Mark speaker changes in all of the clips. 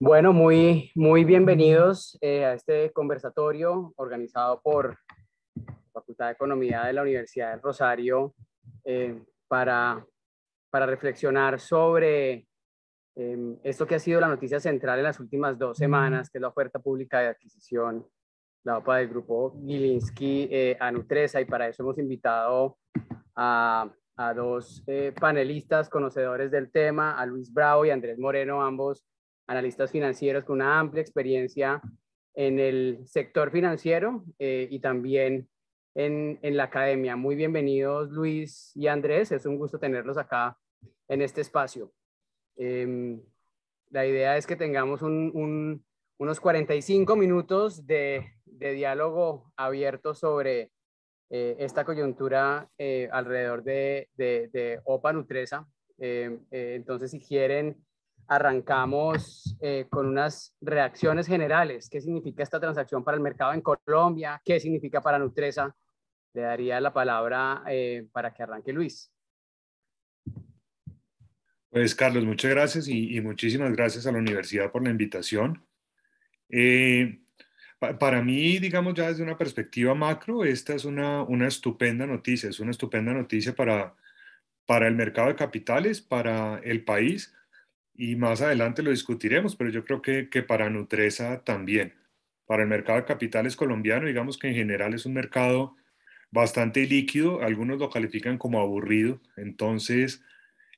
Speaker 1: Bueno, muy, muy bienvenidos eh, a este conversatorio organizado por la Facultad de Economía de la Universidad del Rosario eh, para, reflexionar sobre em, esto que ha sido la noticia central en las últimas dos semanas, que es la oferta pública de adquisición, la OPA del grupo Gilinski eh, a Nutresa, y para eso hemos invitado a, a dos panelistas conocedores del tema, a Luis Bravo y Andrés Moreno, ambos analistas financieros con una amplia experiencia en el sector financiero eh, y también en, la academia. Muy bienvenidos Luis y Andrés, es un gusto tenerlos acá en este espacio. Em, la idea es que tengamos unos 45 minutos de, diálogo abierto sobre eh, esta coyuntura eh, alrededor de, de, de OPA Nutresa. Em, entonces, si quieren arrancamos eh, con unas reacciones generales. ¿Qué significa esta transacción para el mercado en Colombia? ¿Qué significa para Nutresa? Le daría la palabra eh, para que arranque Luis.
Speaker 2: Pues Carlos, muchas gracias y, muchísimas gracias a la universidad por la invitación. Eh, para mí, digamos ya desde una perspectiva macro, esta es una, estupenda noticia, es una estupenda noticia para el mercado de capitales, para el país, y más adelante lo discutiremos, pero yo creo que, para Nutresa también. Para el mercado de capitales colombiano, digamos que en general es un mercado bastante líquido, algunos lo califican como aburrido, entonces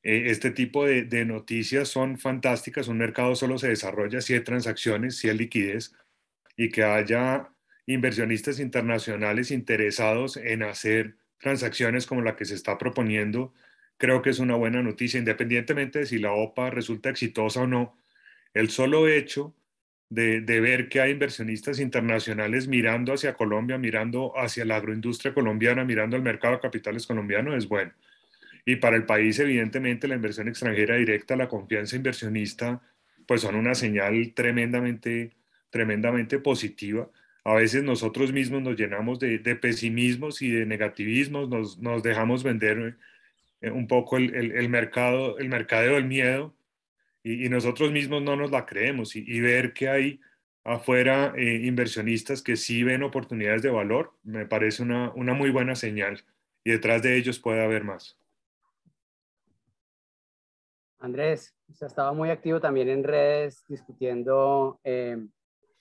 Speaker 2: eh, este tipo de, de, noticias son fantásticas, un mercado solo se desarrolla si hay transacciones, si hay liquidez y que haya inversionistas internacionales interesados en hacer transacciones como la que se está proponiendo creo que es una buena noticia, independientemente de si la OPA resulta exitosa o no. El solo hecho de, ver que hay inversionistas internacionales mirando hacia Colombia, mirando hacia la agroindustria colombiana, mirando al mercado de capitales colombiano, es bueno. Y para el país, evidentemente, la inversión extranjera directa, la confianza inversionista, pues son una señal tremendamente, tremendamente positiva. A veces nosotros mismos nos llenamos de, de pesimismos y de negativismos, nos, nos dejamos vender eh, un poco el, el, el, mercado, el mercadeo del miedo y, nosotros mismos no nos la creemos y, ver que hay afuera eh, inversionistas que sí ven oportunidades de valor me parece una, una muy buena señal y detrás de ellos puede haber más.
Speaker 1: Andrés, estaba muy activo también en redes discutiendo, eh,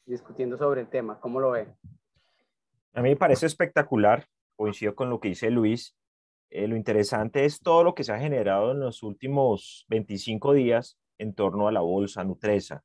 Speaker 1: discutiendo sobre el tema. ¿Cómo lo ve?
Speaker 3: A mí me parece espectacular. Coincido con lo que dice Luis. Eh, lo interesante es todo lo que se ha generado en los últimos 25 días en torno a la bolsa Nutresa.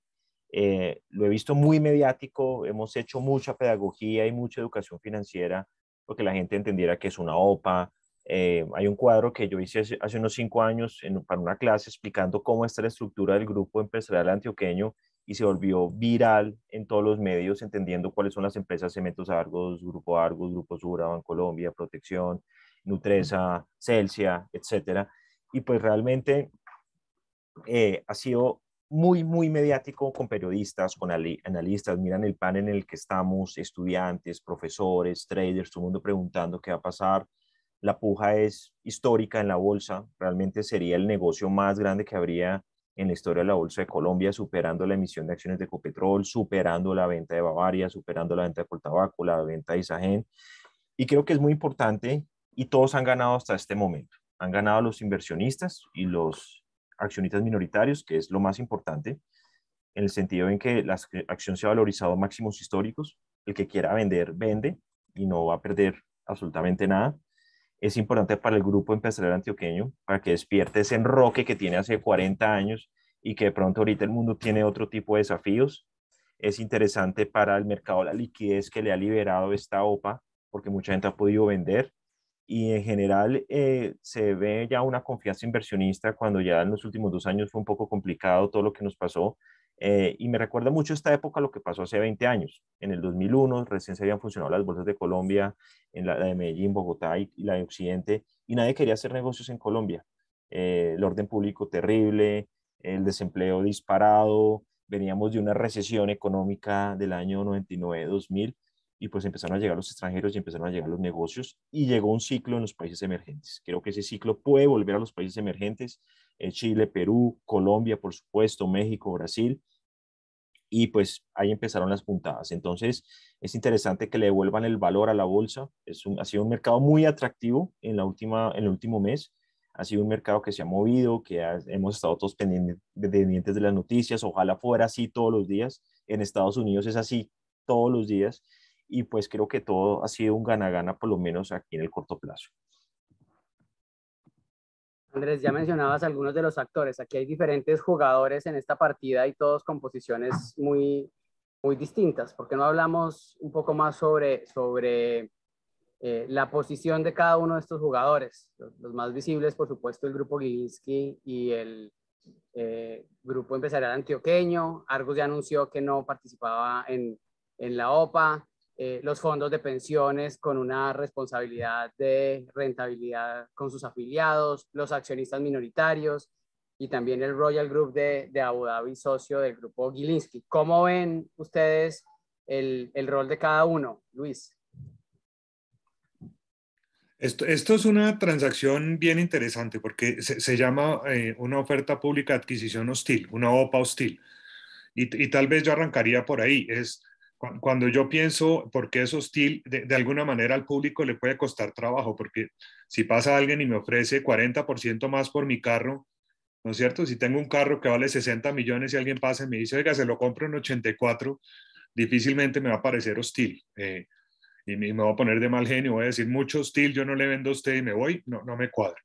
Speaker 3: Eh, lo he visto muy mediático, hemos hecho mucha pedagogía y mucha educación financiera porque la gente entendiera que es una OPA. Eh, hay un cuadro que yo hice hace, unos cinco años para una clase explicando cómo está la estructura del grupo empresarial antioqueño y se volvió viral en todos los medios, entendiendo cuáles son las empresas Cementos Argos, Grupo Argos, Grupo Sura, Bancolombia, Protección, Nutresa, Celsia, etcétera. Y pues realmente eh, ha sido muy, muy mediático con periodistas, con analistas. Miran el pan en el que estamos, estudiantes, profesores, traders, todo el mundo preguntando qué va a pasar. La puja es histórica en la bolsa. Realmente sería el negocio más grande que habría en la historia de la Bolsa de Colombia, superando la emisión de acciones de Ecopetrol, superando la venta de Bavaria, superando la venta de Coltabaco, la venta de Isagen. Y creo que es muy importante y todos han ganado hasta este momento. Han ganado los inversionistas y los accionistas minoritarios, que es lo más importante, en el sentido en que las acción se ha valorizado máximos históricos. El que quiera vender, vende y no va a perder absolutamente nada. Es importante para el grupo empresarial antioqueño, para que despierte ese enroque que tiene hace 40 años y que de pronto ahorita el mundo tiene otro tipo de desafíos. Es interesante para el mercado la liquidez que le ha liberado esta OPA, porque mucha gente ha podido vender y en general eh, se ve ya una confianza inversionista cuando ya en los últimos dos años fue un poco complicado todo lo que nos pasó. Eh, y me recuerda mucho esta época lo que pasó hace 20 años. En el 2001 recién se habían funcionado las bolsas de Colombia, en la, de Medellín, Bogotá y, la de Occidente, y nadie quería hacer negocios en Colombia. Eh, el orden público terrible, el desempleo disparado, veníamos de una recesión económica del año 99-2000 y pues empezaron a llegar los extranjeros y empezaron a llegar los negocios y llegó un ciclo en los países emergentes. Creo que ese ciclo puede volver a los países emergentes, eh, Chile, Perú, Colombia, por supuesto, México, Brasil, y pues ahí empezaron las puntadas. Entonces, es interesante que le devuelvan el valor a la bolsa. Es ha sido un mercado muy atractivo en, la última, en el último mes. Ha sido un mercado que se ha movido, que hemos estado todos pendientes de las noticias. Ojalá fuera así todos los días. En Estados Unidos es así todos los días y pues creo que todo ha sido un gana-gana, por lo menos aquí en el corto plazo.
Speaker 1: Andrés, ya mencionabas algunos de los actores. Aquí hay diferentes jugadores en esta partida y todos con posiciones muy, muy distintas. ¿Por qué no hablamos un poco más sobre, sobre eh, la posición de cada uno de estos jugadores? Los, más visibles, por supuesto, el grupo Gilinski y el eh, grupo empresarial antioqueño. Argos ya anunció que no participaba en, en la OPA. Eh, los fondos de pensiones con una responsabilidad de rentabilidad con sus afiliados, los accionistas minoritarios y también el Royal Group de, de Abu Dhabi, socio del grupo Gilinski. ¿Cómo ven ustedes el, rol de cada uno, Luis?
Speaker 2: Esto, es una transacción bien interesante porque se, llama eh, una oferta pública de adquisición hostil, una OPA hostil. Y, y, tal vez yo arrancaría por ahí. Es, cuando yo pienso por qué es hostil, de, alguna manera al público le puede costar trabajo, porque si pasa alguien y me ofrece 40% más por mi carro, ¿no es cierto? Si tengo un carro que vale 60 millones y alguien pasa y me dice, oiga, se lo compro en 84, difícilmente me va a parecer hostil. Eh, y me, va a poner de mal genio, voy a decir mucho hostil, yo no le vendo a usted y me voy, no, no me cuadra.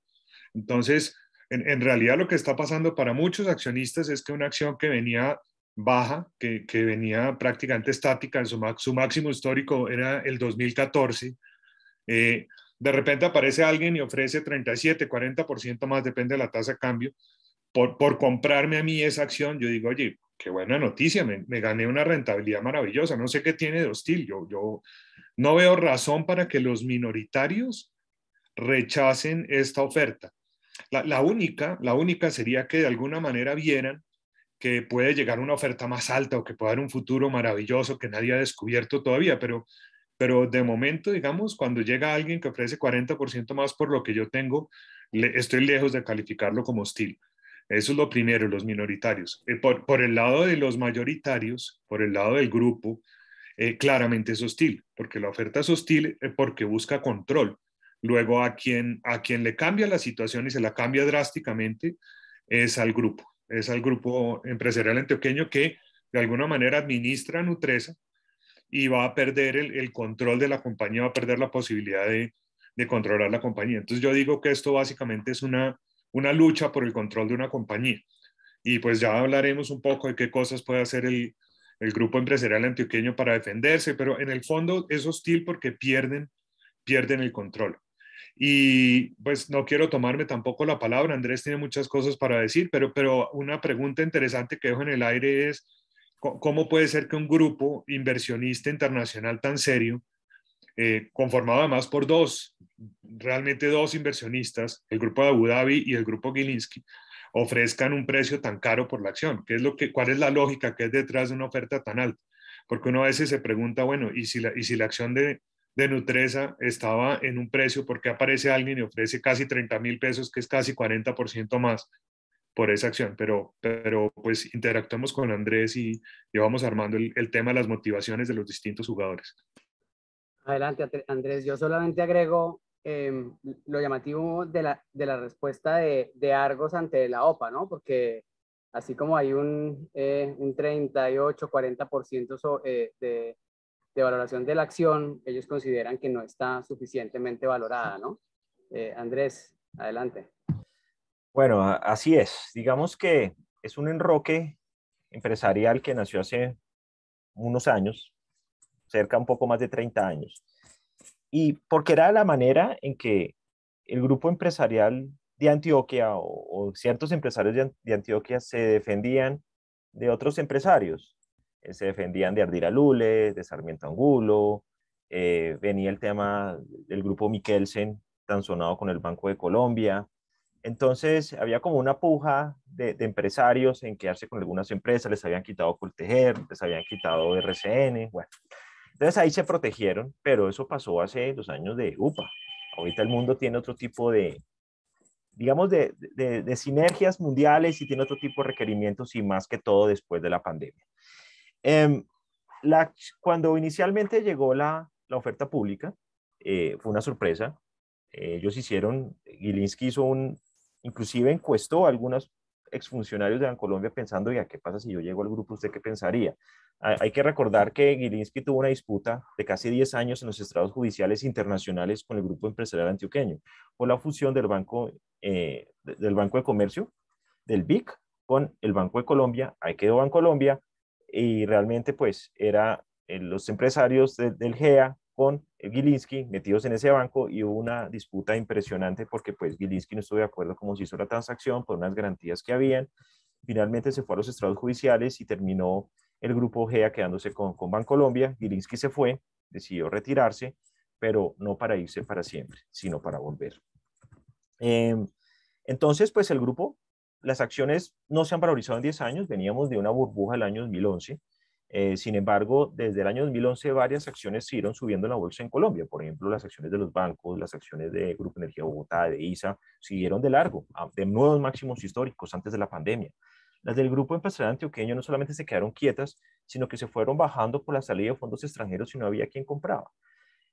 Speaker 2: Entonces, en realidad lo que está pasando para muchos accionistas es que una acción que venía baja que, venía prácticamente estática, su, su, máximo histórico era el 2014. Eh, de repente aparece alguien y ofrece 37, 40% más, depende de la tasa de cambio, por, comprarme a mí esa acción. Yo digo, oye, qué buena noticia, me, gané una rentabilidad maravillosa, no sé qué tiene de hostil, yo, yo no veo razón para que los minoritarios rechacen esta oferta. la única, la única sería que de alguna manera vieran que puede llegar una oferta más alta o que pueda haber un futuro maravilloso que nadie ha descubierto todavía, pero, pero de momento, digamos, cuando llega alguien que ofrece 40% más por lo que yo tengo, estoy lejos de calificarlo como hostil. Eso es lo primero, los minoritarios. Eh, por, el lado de los mayoritarios, por el lado del grupo, eh, claramente es hostil, porque la oferta es hostil eh, porque busca control. Luego, a quien, a quien le cambia la situación y se la cambia drásticamente es al grupo es al grupo empresarial antioqueño que de alguna manera administra Nutresa y va a perder el, control de la compañía, va a perder la posibilidad de, controlar la compañía. Entonces yo digo que esto básicamente es una, una lucha por el control de una compañía. Y pues ya hablaremos un poco de qué cosas puede hacer el, el grupo empresarial antioqueño para defenderse, pero en el fondo es hostil porque pierden, pierden el control. Y pues no quiero tomarme tampoco la palabra, Andrés tiene muchas cosas para decir, pero, pero una pregunta interesante que dejo en el aire es, ¿cómo puede ser que un grupo inversionista internacional tan serio, eh, conformado además por dos, realmente dos inversionistas, el grupo de Abu Dhabi y el grupo Gilinski, ofrezcan un precio tan caro por la acción? ¿Qué es lo que, ¿Cuál es la lógica que es detrás de una oferta tan alta? Porque uno a veces se pregunta, bueno, ¿y si la, y si la acción de, de Nutresa estaba en un precio, porque aparece alguien y ofrece casi 30 mil pesos, que es casi 40% más por esa acción? Pero, pero pues interactuamos con Andrés y, llevamos armando el, tema de las motivaciones de los distintos jugadores.
Speaker 1: Adelante, Andrés. Yo solamente agrego em, lo llamativo de la, de la respuesta de, Argos ante la OPA, ¿no? Porque así como hay un, 38, eh, 40% eh, de, de valoración de la acción, ellos consideran que no está suficientemente valorada, ¿no? Eh, Andrés, adelante.
Speaker 3: Bueno, así es. Digamos que es un enroque empresarial que nació hace unos años, cerca un poco más de 30 años. Y porque era la manera en que el grupo empresarial de Antioquia o, ciertos empresarios de Antioquia se defendían de otros empresarios. Eh, se defendían de Ardira Lule, de Sarmiento Angulo, eh, venía el tema del grupo Mikkelsen, tan sonado con el Banco de Colombia. Entonces había como una puja de, empresarios en quedarse con algunas empresas, les habían quitado Coltejer, les habían quitado RCN, bueno. Entonces ahí se protegieron, pero eso pasó hace dos años de UPA. Ahorita el mundo tiene otro tipo de, digamos, de, de sinergias mundiales y tiene otro tipo de requerimientos y más que todo después de la pandemia. Em, cuando inicialmente llegó la, oferta pública, eh, fue una sorpresa. ellos hicieron, Gilinski hizo un, inclusive encuestó a algunos exfuncionarios de Bancolombia pensando, ya, ¿qué pasa si yo llego al grupo? ¿Usted qué pensaría? Hay que recordar que Gilinski tuvo una disputa de casi 10 años en los estrados judiciales internacionales con el grupo empresarial antioqueño por la fusión del Banco, eh, del banco de Comercio, del BIC, con el Banco de Colombia. Ahí quedó Bancolombia y realmente pues era eh, los empresarios del GEA con Gilinski metidos en ese banco y hubo una disputa impresionante porque pues Gilinski no estuvo de acuerdo cómo se hizo la transacción por unas garantías que habían. Finalmente se fue a los estrados judiciales y terminó el grupo GEA quedándose con, con Bancolombia. Gilinski se fue, decidió retirarse, pero no para irse para siempre, sino para volver. Em, entonces, pues el grupo las acciones no se han valorizado en 10 años, veníamos de una burbuja del año 2011. Eh, sin embargo, desde el año 2011 varias acciones siguieron subiendo en la bolsa en Colombia. Por ejemplo, las acciones de los bancos, las acciones de Grupo Energía Bogotá, de ISA, siguieron de largo, de nuevos máximos históricos antes de la pandemia. Las del grupo empresarial antioqueño no solamente se quedaron quietas, sino que se fueron bajando por la salida de fondos extranjeros y no había quien compraba.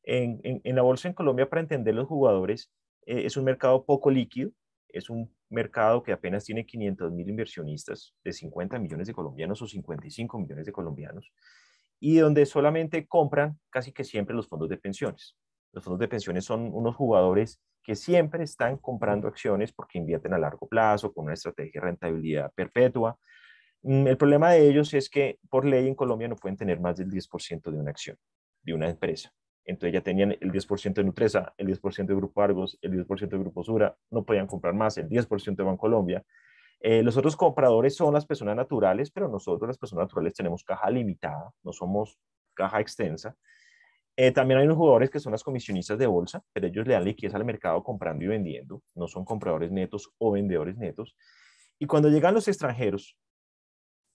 Speaker 3: En, la bolsa en Colombia, para entender los jugadores, eh, es un mercado poco líquido, es un mercado que apenas tiene 500 mil inversionistas de 50 millones de colombianos o 55 millones de colombianos y donde solamente compran casi que siempre los fondos de pensiones. Los fondos de pensiones son unos jugadores que siempre están comprando acciones porque invierten a largo plazo con una estrategia de rentabilidad perpetua. Mm, el problema de ellos es que por ley en Colombia no pueden tener más del 10% de una acción de una empresa. Entonces ya tenían el 10% de Nutresa, el 10% de Grupo Argos, el 10% de Grupo Sura, no podían comprar más, el 10% de Bancolombia. Eh, los otros compradores son las personas naturales, pero nosotros las personas naturales tenemos caja limitada, no somos caja extensa. Eh, también hay unos jugadores que son las comisionistas de bolsa, pero ellos le dan liquidez al mercado comprando y vendiendo, no son compradores netos o vendedores netos. Y cuando llegan los extranjeros,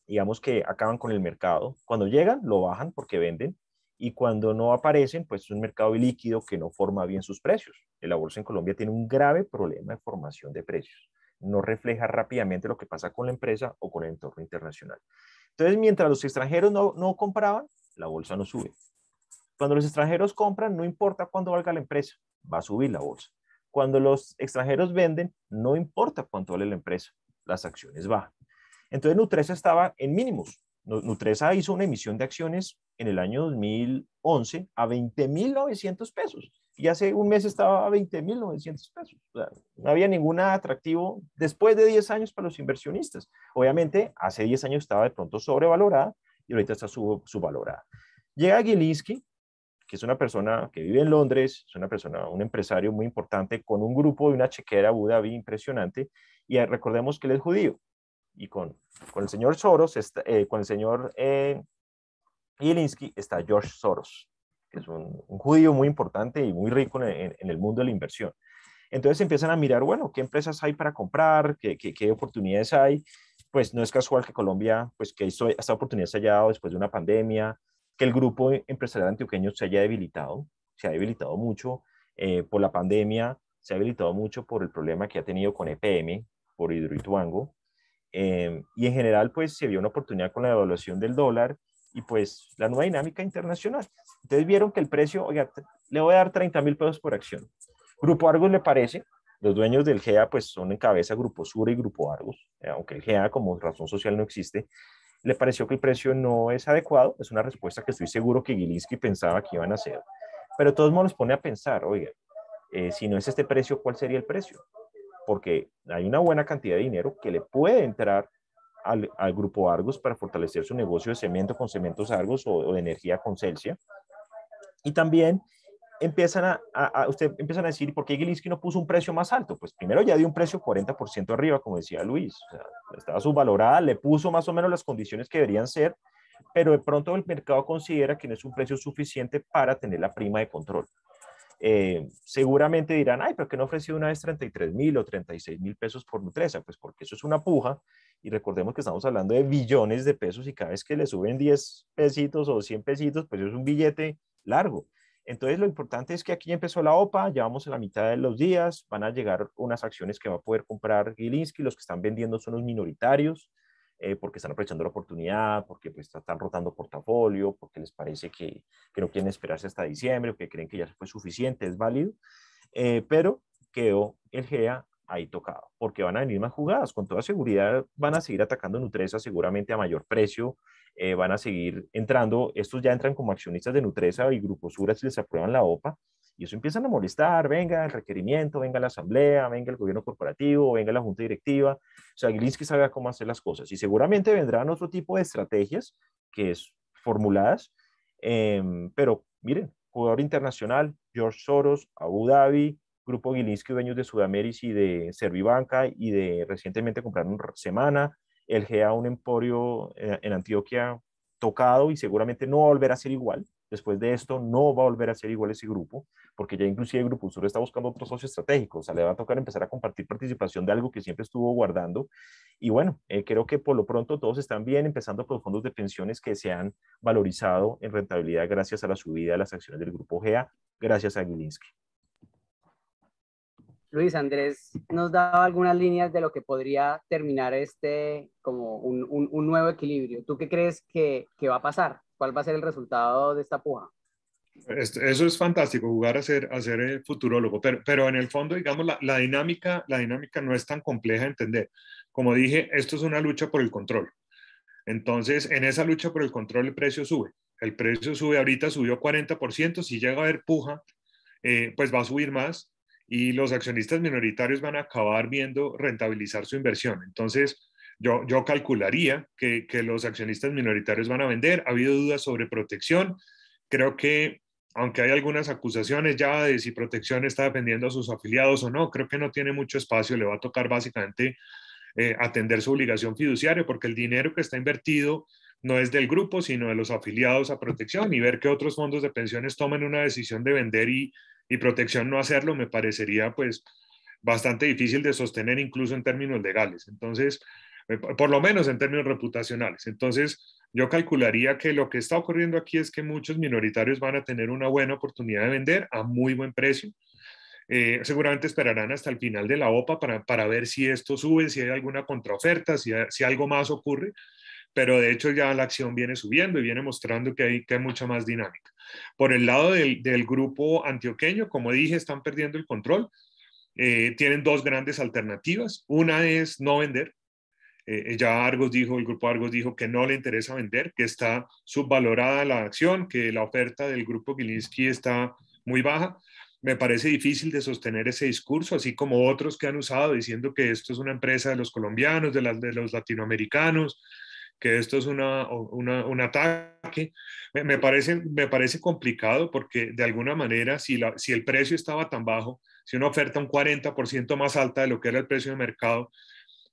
Speaker 3: digamos que acaban con el mercado, cuando llegan lo bajan porque venden, y cuando no aparecen, pues es un mercado líquido que no forma bien sus precios. La bolsa en Colombia tiene un grave problema de formación de precios. No refleja rápidamente lo que pasa con la empresa o con el entorno internacional. Entonces, mientras los extranjeros no, compraban, la bolsa no sube. Cuando los extranjeros compran, no importa cuánto valga la empresa, va a subir la bolsa. Cuando los extranjeros venden, no importa cuánto vale la empresa, las acciones bajan. Entonces, Nutresa estaba en mínimos. Nutresa hizo una emisión de acciones en el año 2011 a 20.900 pesos. Y hace un mes estaba a 20.900 pesos. O sea, no había ningún atractivo después de 10 años para los inversionistas. Obviamente, hace 10 años estaba de pronto sobrevalorada y ahorita está subvalorada. Llega Gilinski, que es una persona que vive en Londres, es una persona, un empresario muy importante con un grupo de una chequera Buda Dhabi impresionante y recordemos que él es judío y con, con el señor Soros, eh, con el señor eh, y Elinsky está George Soros, que es un, judío muy importante y muy rico en, el mundo de la inversión. Entonces empiezan a mirar, bueno, qué empresas hay para comprar, qué, oportunidades hay. Pues no es casual que Colombia, pues que esta oportunidad se haya dado después de una pandemia, que el grupo empresarial antioqueño se haya debilitado, se ha debilitado mucho eh, por la pandemia, se ha debilitado mucho por el problema que ha tenido con EPM, por Hidroituango. Eh, y en general, pues se vio una oportunidad con la devaluación del dólar y pues la nueva dinámica internacional. ustedes vieron que el precio, oiga, le voy a dar 30 mil pesos por acción. Grupo Argos le parece, los dueños del GEA pues son en cabeza Grupo Sur y Grupo Argos, eh, aunque el GEA como razón social no existe, le pareció que el precio no es adecuado, es una respuesta que estoy seguro que Gilinski pensaba que iban a hacer, pero de todos modos nos pone a pensar, oiga, eh, si no es este precio, ¿cuál sería el precio? Porque hay una buena cantidad de dinero que le puede entrar al, al, grupo Argos para fortalecer su negocio de cemento con Cementos Argos o, de energía con Celsia. Y también empiezan a, a, usted empiezan a decir, ¿por qué Gilinski no puso un precio más alto? Pues primero ya dio un precio 40% arriba, como decía Luis. O sea, estaba subvalorada, le puso más o menos las condiciones que deberían ser, pero de pronto el mercado considera que no es un precio suficiente para tener la prima de control. Eh, seguramente dirán, ay, pero qué no ofreció una vez 33 mil o 36 mil pesos por Nutresa, pues porque eso es una puja y recordemos que estamos hablando de billones de pesos y cada vez que le suben 10 pesitos o 100 pesitos, pues es un billete largo. Entonces, lo importante es que aquí empezó la OPA, ya vamos a la mitad de los días, van a llegar unas acciones que va a poder comprar Gilinski, los que están vendiendo son los minoritarios, eh, porque están aprovechando la oportunidad, porque pues, están rotando portafolio, porque les parece que, que no quieren esperarse hasta diciembre, que creen que ya fue suficiente, es válido, eh, pero quedó el GEA ahí tocado, porque van a venir más jugadas, con toda seguridad van a seguir atacando Nutresa seguramente a mayor precio, eh, van a seguir entrando, estos ya entran como accionistas de Nutresa y Sura si les aprueban la OPA, y eso empiezan a molestar, venga el requerimiento, venga la asamblea, venga el gobierno corporativo, venga la junta directiva, o sea, Glinsky sabe cómo hacer las cosas, y seguramente vendrán otro tipo de estrategias que es formuladas, em, pero miren, jugador internacional, George Soros, Abu Dhabi, Grupo Gilinski, dueños de Sudamérica y de Servibanca y de recientemente compraron Semana, el GA un emporio eh, en Antioquia tocado y seguramente no va a volver a ser igual. Después de esto no va a volver a ser igual ese grupo, porque ya inclusive el Grupo Sur está buscando otros socios estratégicos, o sea, le va a tocar empezar a compartir participación de algo que siempre estuvo guardando. Y bueno, eh, creo que por lo pronto todos están bien, empezando por fondos de pensiones que se han valorizado en rentabilidad gracias a la subida de las acciones del Grupo GEA, gracias a Gilinski.
Speaker 1: Luis Andrés nos daba algunas líneas de lo que podría terminar este como un, nuevo equilibrio. ¿Tú qué crees que, va a pasar? ¿Cuál va a ser el resultado de esta puja?
Speaker 2: Eso es fantástico, jugar a ser, a ser eh, futurólogo, pero, en el fondo, digamos, la, dinámica, la dinámica no es tan compleja de entender. Como dije, esto es una lucha por el control. Entonces, en esa lucha por el control, el precio sube. El precio sube, ahorita subió 40%, si llega a haber puja, eh, pues va a subir más y los accionistas minoritarios van a acabar viendo rentabilizar su inversión. Entonces, yo, yo calcularía que, los accionistas minoritarios van a vender. Ha habido dudas sobre protección. Creo que, aunque hay algunas acusaciones ya de si protección está dependiendo a sus afiliados o no, creo que no tiene mucho espacio. Le va a tocar básicamente eh, atender su obligación fiduciaria porque el dinero que está invertido no es del grupo, sino de los afiliados a protección y ver que otros fondos de pensiones tomen una decisión de vender y, y protección no hacerlo me parecería pues bastante difícil de sostener incluso en términos legales. Entonces, eh, por lo menos en términos reputacionales. Entonces, yo calcularía que lo que está ocurriendo aquí es que muchos minoritarios van a tener una buena oportunidad de vender a muy buen precio. Eh, seguramente esperarán hasta el final de la OPA para, ver si esto sube, si hay alguna contraoferta, si, si algo más ocurre pero de hecho ya la acción viene subiendo y viene mostrando que hay, que hay mucha más dinámica. Por el lado del, del grupo antioqueño, como dije, están perdiendo el control. Eh, tienen dos grandes alternativas. Una es no vender. Eh, eh, ya Argos dijo, el grupo Argos dijo que no le interesa vender, que está subvalorada la acción, que la oferta del grupo Gilinski está muy baja. Me parece difícil de sostener ese discurso, así como otros que han usado diciendo que esto es una empresa de los colombianos, de, las, de los latinoamericanos, que esto es un ataque. Me, parece, me parece complicado porque de alguna manera, si, la, si el precio estaba tan bajo, si una oferta un 40% más alta de lo que era el precio de mercado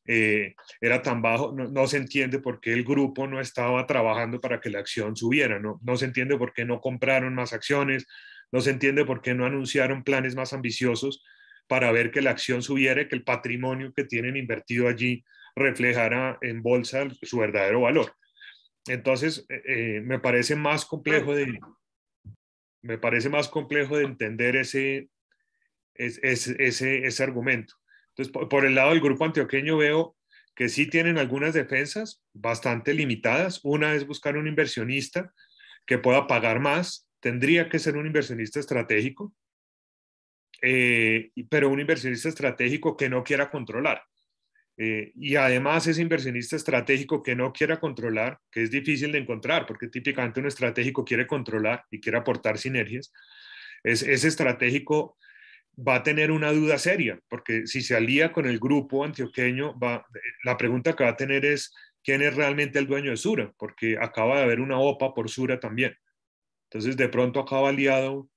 Speaker 2: eh, era tan bajo, no, se entiende por qué el grupo no estaba trabajando para que la acción subiera, no, no se entiende por qué no compraron más acciones, no se entiende por qué no anunciaron planes más ambiciosos para ver que la acción subiera que el patrimonio que tienen invertido allí reflejara en bolsa su verdadero valor. Entonces, eh, eh, me parece más complejo de, me parece más complejo de entender ese, ese, argumento. Entonces, por, el lado del grupo antioqueño veo que sí tienen algunas defensas bastante limitadas. Una es buscar un inversionista que pueda pagar más. Tendría que ser un inversionista estratégico, eh, pero un inversionista estratégico que no quiera controlar. Eh, y además ese inversionista estratégico que no quiera controlar, que es difícil de encontrar, porque típicamente un estratégico quiere controlar y quiere aportar sinergias, es, ese estratégico va a tener una duda seria, porque si se alía con el grupo antioqueño, va, la pregunta que va a tener es quién es realmente el dueño de Sura, porque acaba de haber una OPA por Sura también. Entonces, de pronto acaba aliado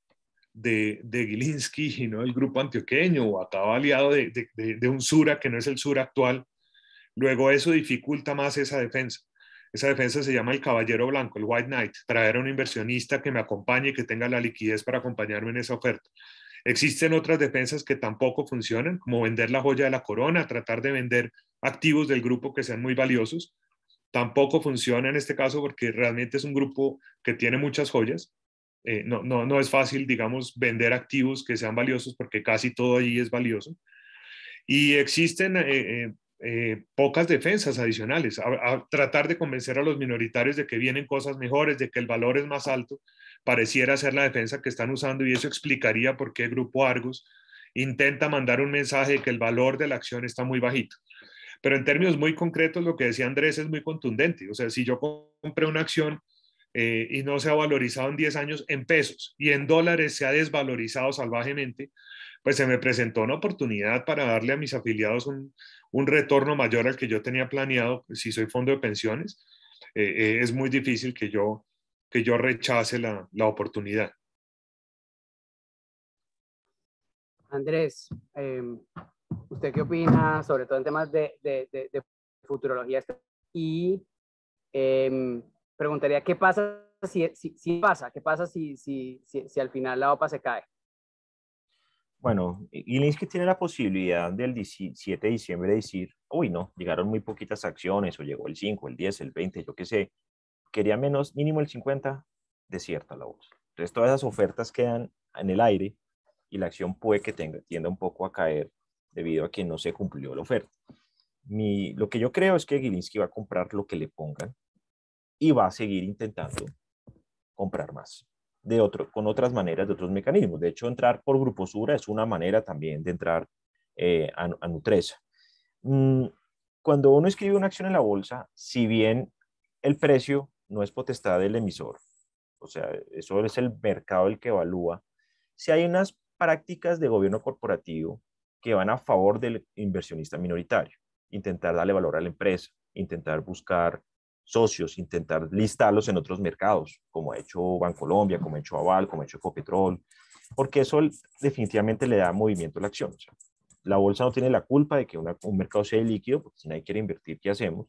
Speaker 2: de, de y ¿no? el grupo antioqueño, o acaba aliado de, un Sura que no es el Sura actual, luego eso dificulta más esa defensa. Esa defensa se llama el Caballero Blanco, el White Knight, traer a un inversionista que me acompañe y que tenga la liquidez para acompañarme en esa oferta. Existen otras defensas que tampoco funcionan, como vender la joya de la corona, tratar de vender activos del grupo que sean muy valiosos. Tampoco funciona en este caso porque realmente es un grupo que tiene muchas joyas. Eh, no, no, es fácil, digamos, vender activos que sean valiosos porque casi todo allí es valioso. Y existen eh, eh, pocas defensas adicionales. A, tratar de convencer a los minoritarios de que vienen cosas mejores, de que el valor es más alto, pareciera ser la defensa que están usando y eso explicaría por qué Grupo Argos intenta mandar un mensaje de que el valor de la acción está muy bajito. Pero en términos muy concretos, lo que decía Andrés es muy contundente. O sea, si yo compré una acción eh, y no se ha valorizado en 10 años en pesos y en dólares se ha desvalorizado salvajemente, pues se me presentó una oportunidad para darle a mis afiliados un, un retorno mayor al que yo tenía planeado pues, si soy fondo de pensiones. Eh, eh, es muy difícil que yo, que yo rechace la, la oportunidad.
Speaker 1: Andrés, em, ¿usted qué opina, sobre todo en temas de, de, de futurología y em, preguntaría, ¿qué pasa si, si, pasa? ¿Qué pasa si, si, si, al final la OPA se cae?
Speaker 3: Bueno, Gilinski tiene la posibilidad del 17 de diciembre de decir, uy, no, llegaron muy poquitas acciones, o llegó el 5, el 10, el 20, yo qué sé, quería menos, mínimo el 50, desierta la OPA. Entonces, todas esas ofertas quedan en el aire y la acción puede que tenga, tienda un poco a caer debido a que no se cumplió la oferta. Mi, lo que yo creo es que Gilinski va a comprar lo que le pongan y va a seguir intentando comprar más de otro, con otras maneras, de otros mecanismos. De hecho, entrar por Gruposura es una manera también de entrar eh, a, Nutresa. Mm, cuando uno escribe una acción en la bolsa, si bien el precio no es potestad del emisor, o sea, eso es el mercado el que evalúa, si hay unas prácticas de gobierno corporativo que van a favor del inversionista minoritario, intentar darle valor a la empresa, intentar buscar socios, intentar listarlos en otros mercados, como ha hecho Bancolombia, como ha hecho Aval, como ha hecho Ecopetrol, porque eso definitivamente le da movimiento a la acción. la bolsa no tiene la culpa de que un mercado sea líquido, porque si nadie quiere invertir, ¿qué hacemos?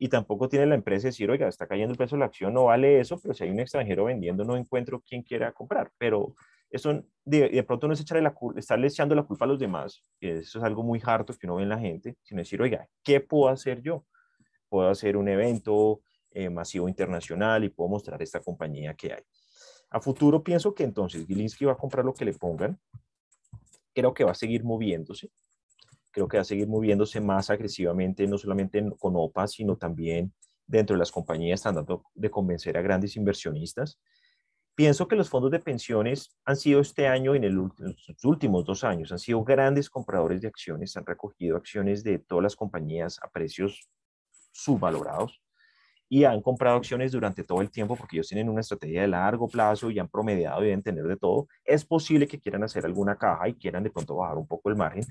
Speaker 3: Y tampoco tiene la empresa decir, oiga, está cayendo el peso de la acción, no vale eso, pero si hay un extranjero vendiendo, no encuentro quien quiera comprar. Pero eso de, de pronto no es echarle la, estarle echando la culpa a los demás, eso es algo muy harto que uno ve en la gente, sino decir, oiga, ¿qué puedo hacer yo? puedo hacer un evento eh, masivo internacional y puedo mostrar esta compañía que hay. A futuro pienso que entonces Gilinski va a comprar lo que le pongan. Creo que va a seguir moviéndose. Creo que va a seguir moviéndose más agresivamente, no solamente con OPA, sino también dentro de las compañías tratando de convencer a grandes inversionistas. Pienso que los fondos de pensiones han sido este año, en, en los últimos dos años, han sido grandes compradores de acciones, han recogido acciones de todas las compañías a precios subvalorados y han comprado acciones durante todo el tiempo porque ellos tienen una estrategia de largo plazo y han promediado y deben tener de todo, es posible que quieran hacer alguna caja y quieran de pronto bajar un poco el margen,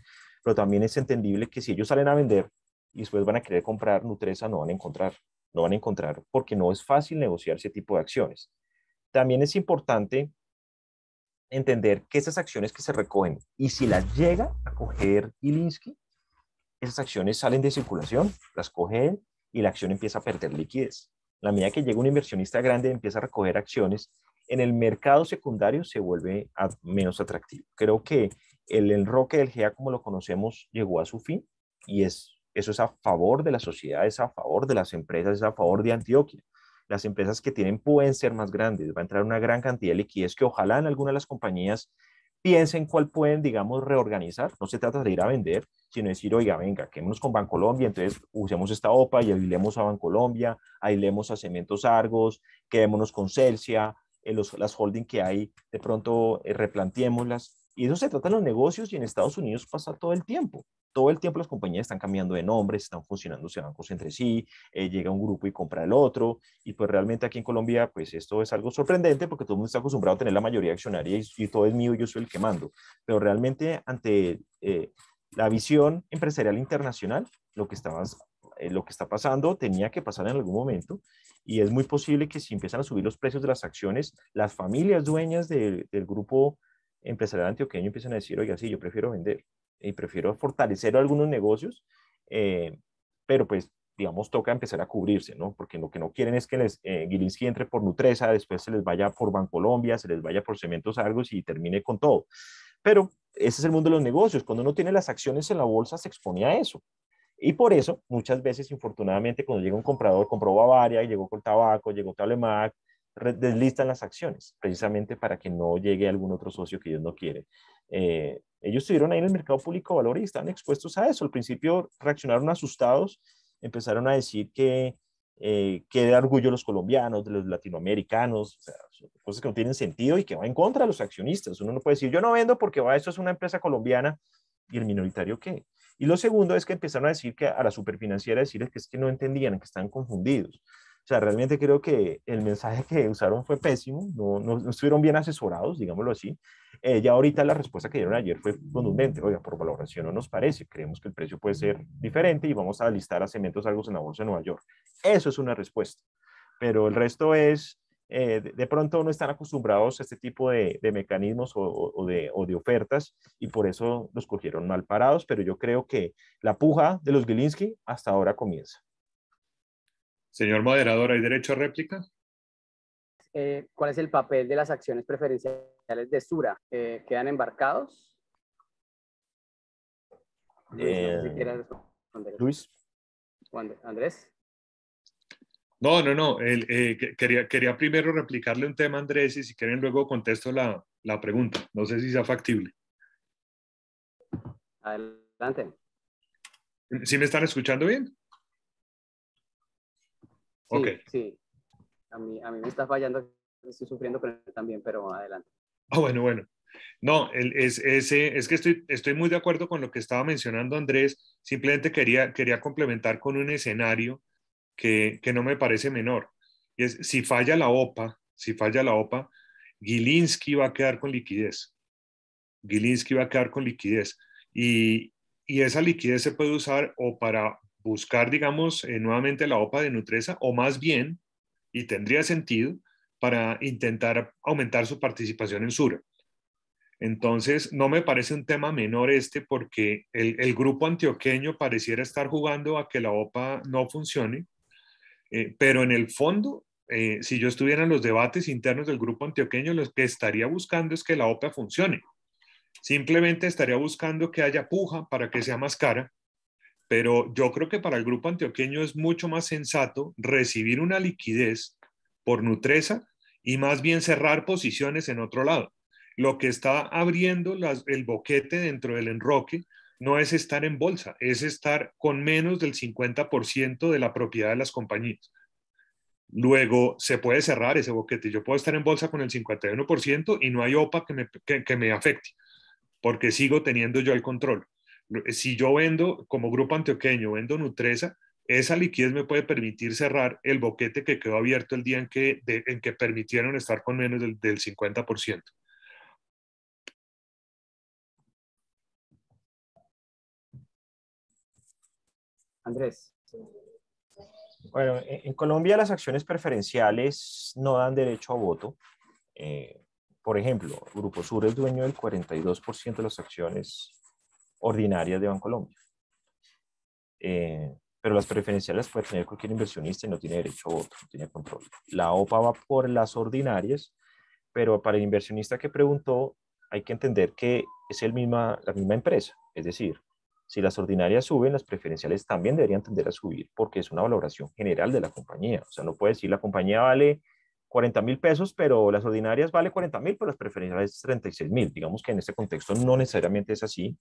Speaker 3: pero también es entendible que si ellos salen a vender y después van a querer comprar Nutresa, no van a encontrar, no van a encontrar porque no es fácil negociar ese tipo de acciones. También es importante entender que esas acciones que se recogen y si las llega a coger Ilinsky, esas acciones salen de circulación, las cogen y la acción empieza a perder liquidez. La medida que llega un inversionista grande y empieza a recoger acciones, en el mercado secundario se vuelve menos atractivo. Creo que el enroque del GEA como lo conocemos llegó a su fin y es, eso es a favor de la sociedad, es a favor de las empresas, es a favor de Antioquia. Las empresas que tienen pueden ser más grandes, va a entrar una gran cantidad de liquidez que ojalá en alguna de las compañías piensen cuál pueden, digamos, reorganizar. No se trata de ir a vender, sino decir, oiga, venga, quedémonos con Bancolombia, entonces usemos esta OPA y aislemos a Bancolombia, aislemos a Cementos Argos, quedémonos con Celsia, eh, los, las holding que hay, de pronto eh, replanteémoslas. Y eso se trata en los negocios y en Estados Unidos pasa todo el tiempo. Todo el tiempo las compañías están cambiando de nombres, están fusionándose bancos entre sí, eh, llega un grupo y compra el otro. Y pues realmente aquí en Colombia, pues esto es algo sorprendente porque todo el mundo está acostumbrado a tener la mayoría accionaria y, todo es mío, yo soy el que mando. Pero realmente ante eh, la visión empresarial internacional, lo que, estabas, eh, lo que está pasando tenía que pasar en algún momento y es muy posible que si empiezan a subir los precios de las acciones, las familias dueñas del grupo empresarial antioqueño empiezan a decir, oiga, sí, yo prefiero vender y prefiero fortalecer algunos negocios, eh, pero pues digamos, toca empezar a cubrirse, ¿no? Porque lo que no quieren es que les, eh, Gilinski entre por Nutresa, después se les vaya por Bancolombia, se les vaya por Cementos Argos y termine con todo. Pero ese es el mundo de los negocios. Cuando uno tiene las acciones en la bolsa, se expone a eso. Y por eso, muchas veces, infortunadamente, cuando llega un comprador, compró Bavaria, llegó con tabaco, llegó Tablemac, deslistan las acciones, precisamente para que no llegue algún otro socio que ellos no quieren. Eh, ellos estuvieron ahí en el mercado público valor y están expuestos a eso. Al principio reaccionaron asustados, empezaron a decir que eh, que de orgullo los colombianos, de los latinoamericanos, cosas que no tienen sentido y que va en contra de los accionistas. Uno no puede decir, yo no vendo porque va, esto es una empresa colombiana y el minoritario qué. Y lo segundo es que empezaron a decir que a la superfinanciera decirles que es que no entendían, que están confundidos. O sea, realmente creo que el mensaje que usaron fue pésimo, no, estuvieron bien asesorados, digámoslo así. Eh, ya ahorita la respuesta que dieron ayer fue contundente, oiga, por valoración no nos parece, creemos que el precio puede ser diferente y vamos a listar a Cementos algo en la Bolsa de Nueva York. Eso es una respuesta, pero el resto es, eh, de, pronto no están acostumbrados a este tipo de, mecanismos o, de, ofertas y por eso los cogieron mal parados, pero yo creo que la puja de los Gilinski hasta ahora comienza.
Speaker 2: Señor moderador, ¿hay derecho a réplica?
Speaker 1: Eh, ¿Cuál es el papel de las acciones preferenciales de Sura? Eh, ¿Quedan embarcados? Luis. Eh, Andrés.
Speaker 2: No, no, no. quería, primero replicarle un tema Andrés y si quieren luego contesto la, la pregunta. No sé si sea factible.
Speaker 1: Adelante.
Speaker 2: ¿Sí me están escuchando bien?
Speaker 1: Sí, sí. A mí, me está fallando, estoy sufriendo con también, pero adelante.
Speaker 2: Ah, bueno, bueno. No, es, que estoy, estoy muy de acuerdo con lo que estaba mencionando Andrés. Simplemente quería, quería complementar con un escenario que, no me parece menor. Y es, si falla la OPA, si falla la OPA, Gilinski va a quedar con liquidez. Gilinski va a quedar con liquidez. Y, y esa liquidez se puede usar o para buscar, digamos, eh, nuevamente la OPA de nutreza o más bien, y tendría sentido, para intentar aumentar su participación en Sura. Entonces, no me parece un tema menor este porque el, grupo antioqueño pareciera estar jugando a que la OPA no funcione, eh, pero en el fondo, eh, si yo estuviera en los debates internos del grupo antioqueño, lo que estaría buscando es que la OPA funcione. Simplemente estaría buscando que haya puja para que sea más cara pero yo creo que para el grupo antioqueño es mucho más sensato recibir una liquidez por Nutresa y más bien cerrar posiciones en otro lado. Lo que está abriendo el boquete dentro del enroque no es estar en bolsa, es estar con menos del 50% de la propiedad de las compañías. Luego se puede cerrar ese boquete. Yo puedo estar en bolsa con el 51% y no hay OPA que me afecte, porque sigo teniendo yo el control si yo vendo como grupo antioqueño, vendo Nutresa, esa liquidez me puede permitir cerrar el boquete que quedó abierto el día
Speaker 1: en que, permitieron estar con menos del, 50%. Andrés.
Speaker 3: Bueno, en Colombia las acciones preferenciales no dan derecho a voto. Eh, por ejemplo, Grupo Sur es dueño del 42% de las acciones ordinarias de Bancolombia. Colombia eh, pero las preferenciales puede tener cualquier inversionista y no tiene derecho a voto, no tiene control. La OPA va por las ordinarias, pero para el inversionista que preguntó, hay que entender que es el misma, la misma empresa. Es decir, si las ordinarias suben, las preferenciales también deberían tender a subir porque es una valoración general de la compañía. O sea, no puede decir la compañía vale 40 mil pesos, pero las ordinarias vale 40 mil, pero las preferenciales 36 mil. Digamos que en este contexto no necesariamente es así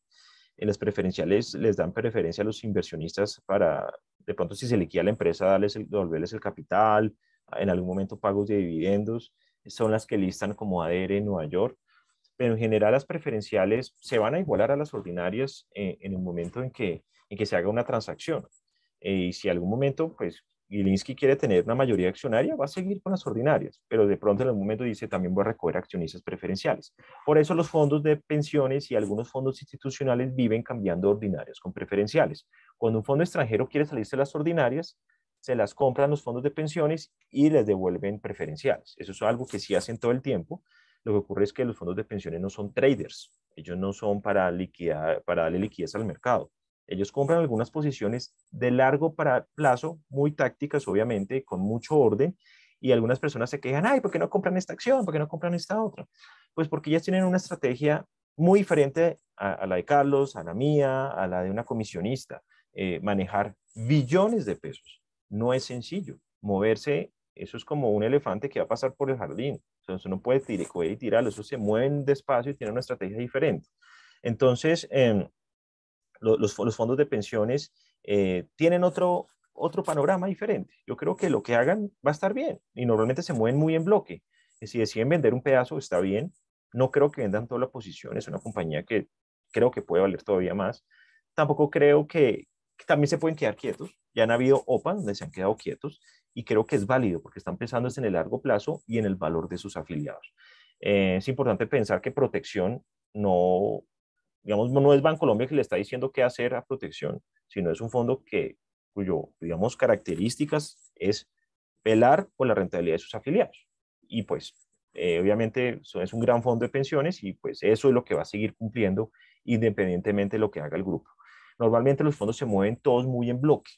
Speaker 3: en las preferenciales les dan preferencia a los inversionistas para, de pronto si se liquida la empresa, darles devolverles el capital, en algún momento pagos de dividendos, son las que listan como ADR en Nueva York, pero en general las preferenciales se van a igualar a las ordinarias eh, en, el momento en que, en que se haga una transacción. Eh, y si algún momento, pues Linsky quiere tener una mayoría accionaria, va a seguir con las ordinarias, pero de pronto en algún momento dice también voy a recoger accionistas preferenciales. Por eso los fondos de pensiones y algunos fondos institucionales viven cambiando ordinarias con preferenciales. Cuando un fondo extranjero quiere salirse de las ordinarias, se las compran los fondos de pensiones y les devuelven preferenciales. Eso es algo que sí hacen todo el tiempo. Lo que ocurre es que los fondos de pensiones no son traders, ellos no son para, liquidar, para darle liquidez al mercado ellos compran algunas posiciones de largo para plazo, muy tácticas, obviamente, con mucho orden, y algunas personas se quejan, ay, ¿por qué no compran esta acción? ¿Por qué no compran esta otra? Pues porque ellas tienen una estrategia muy diferente a, la de Carlos, a la mía, a la de una comisionista. Eh, manejar billones de pesos no es sencillo. Moverse, eso es como un elefante que va a pasar por el jardín. Entonces uno puede tirar, y tirarlo, eso se mueven despacio y tienen una estrategia diferente. Entonces, em, los, fondos de pensiones eh, tienen otro, otro panorama diferente. Yo creo que lo que hagan va a estar bien y normalmente se mueven muy en bloque. Si deciden vender un pedazo, está bien. No creo que vendan toda la posición. Es una compañía que creo que puede valer todavía más. Tampoco creo que, también se pueden quedar quietos. Ya han habido OPAN donde se han quedado quietos y creo que es válido porque están pensando en el largo plazo y en el valor de sus afiliados. Eh, es importante pensar que protección no, digamos, no es Bancolombia que le está diciendo qué hacer a protección, sino es un fondo que, cuyo, digamos, características es velar por la rentabilidad de sus afiliados. Y pues, eh, obviamente, es un gran fondo de pensiones y pues eso es lo que va a seguir cumpliendo independientemente de lo que haga el grupo. Normalmente los fondos se mueven todos muy en bloque.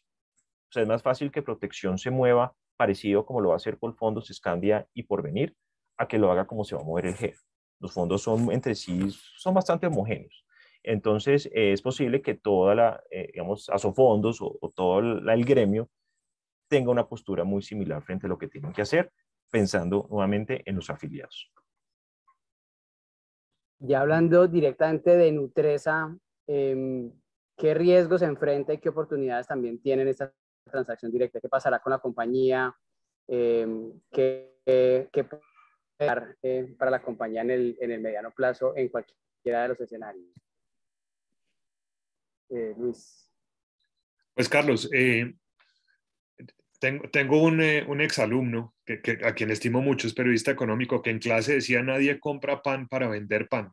Speaker 3: O sea, es más fácil que protección se mueva parecido como lo va a hacer por fondos Escandia y Porvenir, a que lo haga como se va a mover el jefe Los fondos son entre sí, son bastante homogéneos. Entonces, eh, es posible que toda la, eh, digamos, asofondos o, o todo el, gremio tenga una postura muy similar frente a lo que tienen que hacer, pensando nuevamente en los afiliados.
Speaker 1: Ya hablando directamente de Nutresa, em, ¿qué riesgos enfrenta y qué oportunidades también tienen esta transacción directa? ¿Qué pasará con la compañía? Em, ¿Qué, puede pasar eh, para la compañía en el, en el mediano plazo en cualquiera de los escenarios? Eh,
Speaker 2: pues Carlos, eh, tengo, un, ex eh, alumno, exalumno que, a quien estimo mucho, es periodista económico, que en clase decía nadie compra pan para vender pan.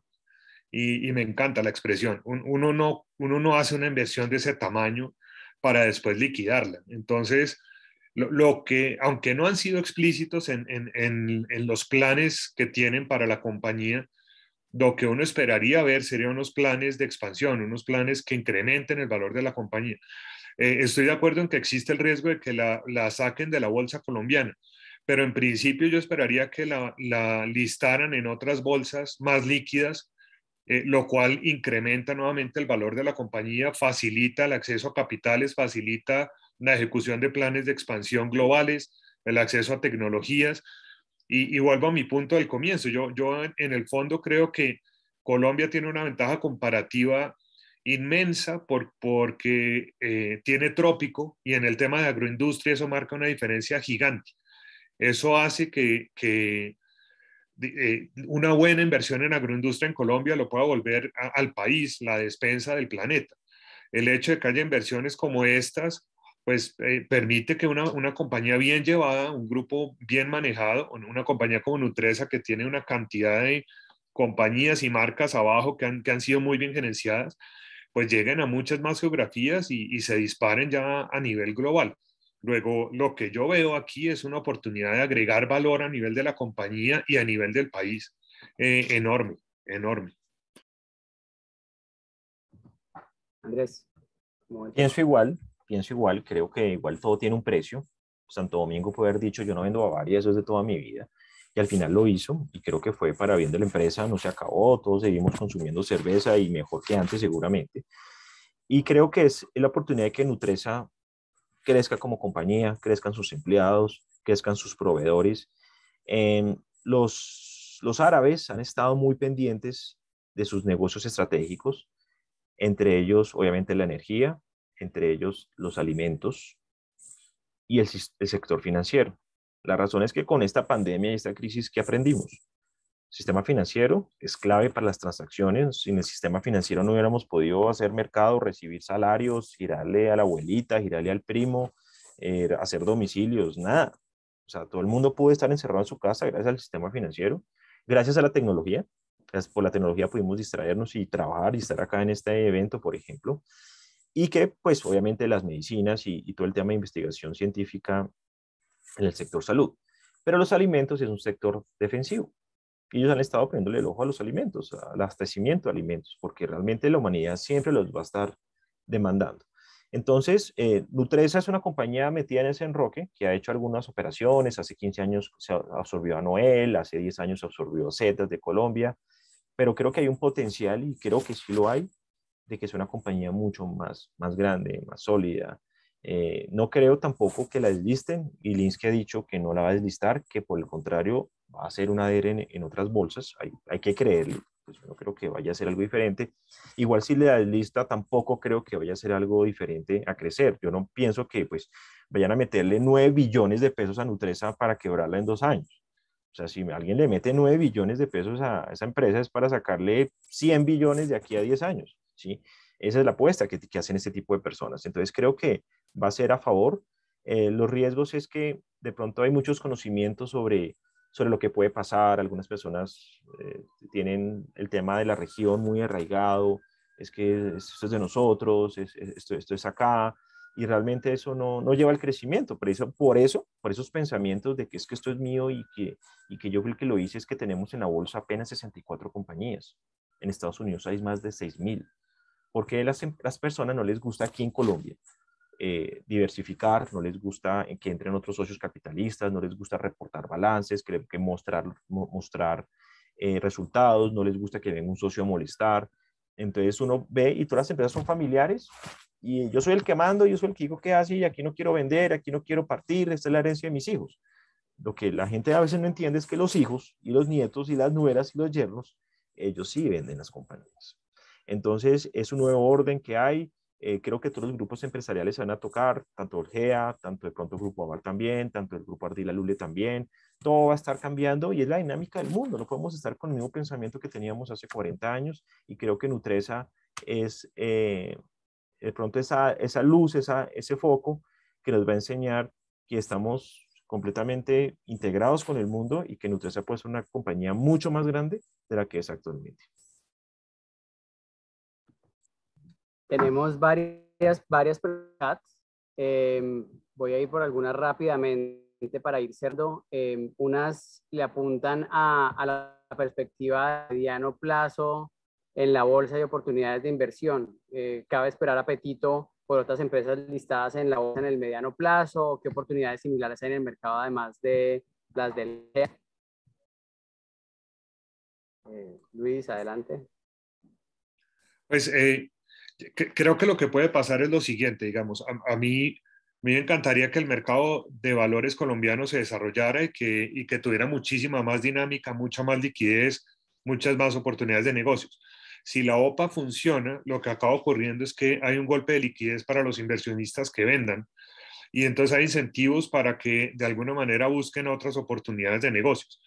Speaker 2: Y, me encanta la expresión. uno, no, uno hace una inversión de ese tamaño para después liquidarla. Entonces, lo, que, aunque no han sido explícitos en los planes que tienen para la compañía, lo que uno esperaría ver serían unos planes de expansión, unos planes que incrementen el valor de la compañía. Eh, estoy de acuerdo en que existe el riesgo de que la, saquen de la bolsa colombiana, pero en principio yo esperaría que la, la listaran en otras bolsas más líquidas, eh, lo cual incrementa nuevamente el valor de la compañía, facilita el acceso a capitales, facilita la ejecución de planes de expansión globales, el acceso a tecnologías. Y, vuelvo a mi punto del comienzo. Yo, en, el fondo creo que Colombia tiene una ventaja comparativa inmensa porque eh, tiene trópico y en el tema de agroindustria eso marca una diferencia gigante. Eso hace que, eh, una buena inversión en agroindustria en Colombia lo pueda volver al país la despensa del planeta. El hecho de que haya inversiones como estas pues eh, permite que una, compañía bien llevada, un grupo bien manejado, una compañía como Nutresa que tiene una cantidad de compañías y marcas abajo que han, sido muy bien gerenciadas, pues lleguen a muchas más geografías y, se disparen ya a nivel global. Luego, lo que yo veo aquí es una oportunidad de agregar valor a nivel de la compañía y a nivel del país. Eh, enorme, enorme.
Speaker 1: Andrés. Pienso
Speaker 3: igual, pienso igual, creo que igual todo tiene un precio. Santo Domingo puede haber dicho, yo no vendo Bavaria, eso es de toda mi vida. Y al final lo hizo y creo que fue para bien de la empresa, no se acabó, todos seguimos consumiendo cerveza y mejor que antes seguramente. Y creo que es la oportunidad de que Nutresa crezca como compañía, crezcan sus empleados, crezcan sus proveedores. Em, los, los árabes han estado muy pendientes de sus negocios estratégicos, entre ellos obviamente la energía, entre ellos los alimentos y el, sector financiero. La razón es que con esta pandemia y esta crisis, que aprendimos? sistema financiero es clave para las transacciones. Sin el sistema financiero no hubiéramos podido hacer mercado, recibir salarios, girarle a la abuelita, girarle al primo, eh, hacer domicilios, nada. O sea, todo el mundo pudo estar encerrado en su casa gracias al sistema financiero, gracias a la tecnología. Gracias por la tecnología pudimos distraernos y trabajar y estar acá en este evento, por ejemplo y que pues obviamente las medicinas y, todo el tema de investigación científica en el sector salud. Pero los alimentos es un sector defensivo. Ellos han estado poniéndole el ojo a los alimentos, al abastecimiento de alimentos, porque realmente la humanidad siempre los va a estar demandando. Entonces, eh, Nutresa es una compañía metida en ese enroque que ha hecho algunas operaciones. Hace 15 años se absorbió a Noel, hace 10 años se absorbió a Zetas de Colombia, pero creo que hay un potencial y creo que sí lo hay de que es una compañía mucho más, más grande, más sólida. Eh, no creo tampoco que la deslisten y Linsky ha dicho que no la va a deslistar, que por el contrario va a ser un ADR en, otras bolsas. Hay, hay que creerlo. Pues no creo que vaya a ser algo diferente. Igual si la deslista tampoco creo que vaya a ser algo diferente a crecer. Yo no pienso que pues vayan a meterle 9 billones de pesos a Nutresa para quebrarla en dos años. O sea, si alguien le mete 9 billones de pesos a esa empresa es para sacarle 100 billones de aquí a 10 años. ¿sí? Esa es la apuesta que, hacen este tipo de personas. Entonces creo que va a ser a favor. Eh, los riesgos es que de pronto hay muchos conocimientos sobre, sobre lo que puede pasar. Algunas personas eh, tienen el tema de la región muy arraigado. Es que esto es de nosotros, esto, esto es acá y realmente eso no, no, lleva al crecimiento. Por eso, por eso, por esos pensamientos de que es que esto es mío y que, y que yo creo que lo hice es que tenemos en la bolsa apenas 64 compañías. En Estados Unidos hay más de mil porque las, em, las personas no les gusta aquí en Colombia eh, diversificar, no les gusta que entren otros socios capitalistas, no les gusta reportar balances, que, que mostrar, mostrar eh, resultados, no les gusta que venga un socio a molestar. Entonces uno ve y todas las empresas son familiares y yo soy el que mando, yo soy el que digo qué hace y aquí no quiero vender, aquí no quiero partir, esta es la herencia de mis hijos. Lo que la gente a veces no entiende es que los hijos y los nietos y las nueras y los yernos, ellos sí venden las compañías. Entonces, es un nuevo orden que hay. Eh, creo que todos los grupos empresariales se van a tocar, tanto Orgea, tanto de pronto el Grupo Avar también, tanto el Grupo Ardila Lule también. Todo va a estar cambiando y es la dinámica del mundo. No podemos estar con el mismo pensamiento que teníamos hace 40 años y creo que Nutresa es eh, de pronto esa, esa luz, ese foco que nos va a enseñar que estamos completamente integrados con el mundo y que Nutresa puede ser una compañía mucho más grande de la que es actualmente.
Speaker 1: Tenemos varias, varias em, voy a ir por algunas rápidamente para ir cerdo. Em, unas le apuntan a, la perspectiva de mediano plazo en la bolsa de oportunidades de inversión. Eh, cabe esperar apetito por otras empresas listadas en la bolsa en el mediano plazo, qué oportunidades similares hay en el mercado además de las del... E eh, Luis, adelante.
Speaker 2: Pues eh, creo que lo que puede pasar es lo siguiente, digamos, a, mí me encantaría que el mercado de valores colombiano se desarrollara y que, y que tuviera muchísima más dinámica, mucha más liquidez, muchas más oportunidades de negocios. Si la OPA funciona, lo que acaba ocurriendo es que hay un golpe de liquidez para los inversionistas que vendan y entonces hay incentivos para que de alguna manera busquen otras oportunidades de negocios.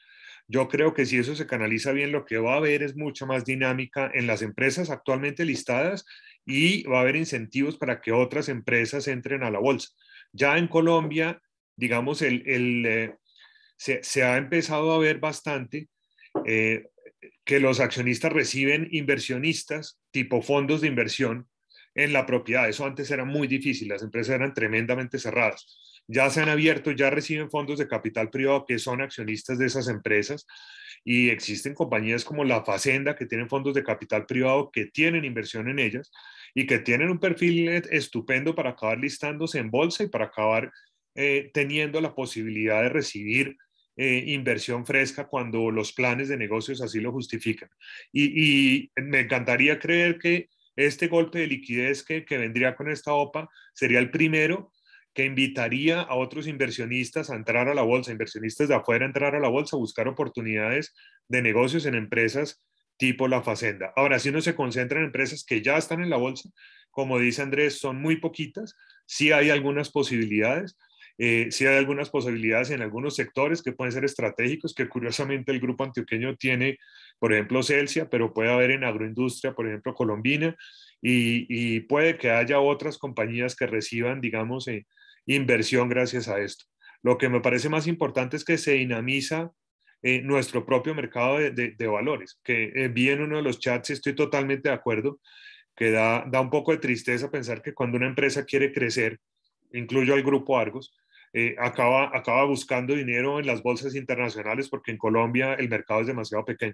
Speaker 2: Yo creo que si eso se canaliza bien, lo que va a haber es mucha más dinámica en las empresas actualmente listadas y va a haber incentivos para que otras empresas entren a la bolsa. Ya en Colombia, digamos, eh, se, ha empezado a ver bastante eh, que los accionistas reciben inversionistas tipo fondos de inversión en la propiedad. Eso antes era muy difícil, las empresas eran tremendamente cerradas ya se han abierto, ya reciben fondos de capital privado que son accionistas de esas empresas y existen compañías como la Facenda que tienen fondos de capital privado que tienen inversión en ellas y que tienen un perfil estupendo para acabar listándose en bolsa y para acabar eh, teniendo la posibilidad de recibir eh, inversión fresca cuando los planes de negocios así lo justifican. Y, me encantaría creer que este golpe de liquidez que, que vendría con esta OPA sería el primero que invitaría a otros inversionistas a entrar a la bolsa, inversionistas de afuera a entrar a la bolsa, a buscar oportunidades de negocios en empresas tipo la Facenda. Ahora, si uno se concentra en empresas que ya están en la bolsa, como dice Andrés, son muy poquitas, sí hay algunas posibilidades, eh, sí hay algunas posibilidades en algunos sectores que pueden ser estratégicos, que curiosamente el grupo antioqueño tiene, por ejemplo, Celsia, pero puede haber en agroindustria, por ejemplo, Colombina, y, puede que haya otras compañías que reciban, digamos, en eh, inversión gracias a esto. Lo que me parece más importante es que se dinamiza eh, nuestro propio mercado de, valores, que eh, vi en uno de los chats y estoy totalmente de acuerdo, que da, un poco de tristeza pensar que cuando una empresa quiere crecer, incluyo al grupo Argos, eh, acaba, acaba buscando dinero en las bolsas
Speaker 1: internacionales porque en Colombia el mercado es demasiado pequeño.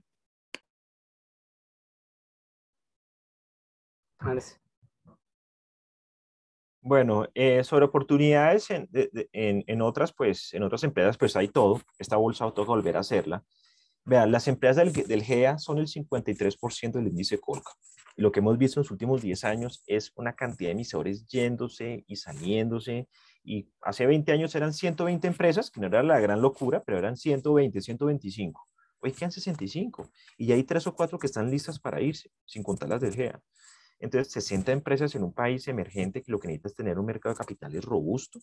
Speaker 1: Gracias bueno,
Speaker 3: eh, sobre oportunidades en, en, en, otras, pues, en otras empresas, pues hay todo. Esta bolsa auto volver a hacerla. Vean, las empresas del, del GEA son el 53% del índice Colca. Lo que hemos visto en los últimos 10 años es una cantidad de emisores yéndose y saliéndose. Y hace 20 años eran 120 empresas, que no era la gran locura, pero eran 120, 125. Hoy quedan 65 y ya hay tres o cuatro que están listas para irse, sin contar las del GEA. Entonces, 60 empresas en un país emergente que lo que necesita es tener un mercado de capitales robusto.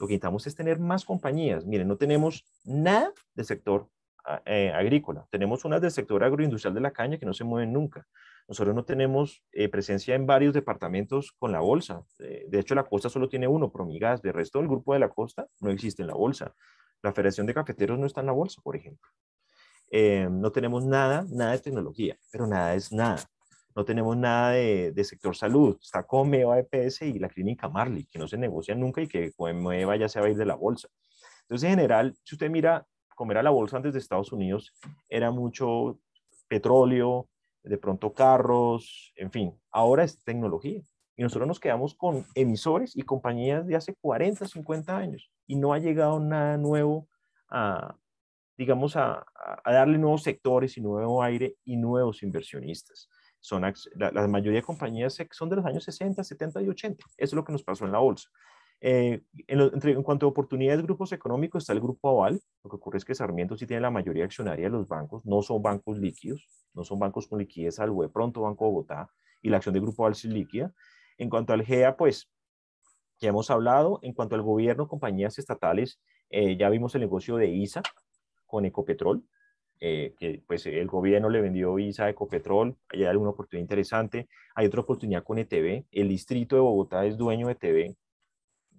Speaker 3: Lo que necesitamos es tener más compañías. Miren, no tenemos nada de sector ah, eh, agrícola. Tenemos unas del sector agroindustrial de la caña que no se mueven nunca. Nosotros no tenemos eh, presencia en varios departamentos con la bolsa. Eh, de hecho, la costa solo tiene uno, Promigas. De resto, el grupo de la costa no existe en la bolsa. La Federación de Cafeteros no está en la bolsa, por ejemplo. no tenemos nada, nada de tecnología, pero nada es nada no tenemos nada de, sector salud, está Comeva, EPS y la clínica Marley, que no se negocian nunca y que Comeva ya se va a ir de la bolsa. Entonces, en general, si usted mira, comer a la bolsa antes de Estados Unidos era mucho petróleo, de pronto carros, en fin, ahora es tecnología. Y nosotros nos quedamos con emisores y compañías de hace 40, 50 años y no ha llegado nada nuevo a, digamos, a darle nuevos sectores y nuevo aire y nuevos inversionistas la, mayoría de compañías son de los años 60, 70 y 80. Eso es lo que nos pasó en la bolsa. Eh, en, cuanto a oportunidades, grupos económicos, está el grupo Aval. Lo que ocurre es que Sarmiento sí tiene la mayoría accionaria de los bancos, no son bancos líquidos, no son bancos con liquidez, al de pronto Banco Bogotá y la acción del grupo Aval sí líquida. En cuanto al GEA, pues ya hemos hablado. En cuanto al gobierno, compañías estatales, eh, ya vimos el negocio de ISA con Ecopetrol. Eh, que pues el gobierno le vendió Visa a Ecopetrol, hay alguna oportunidad interesante, hay otra oportunidad con ETV, el distrito de Bogotá es dueño de ETV,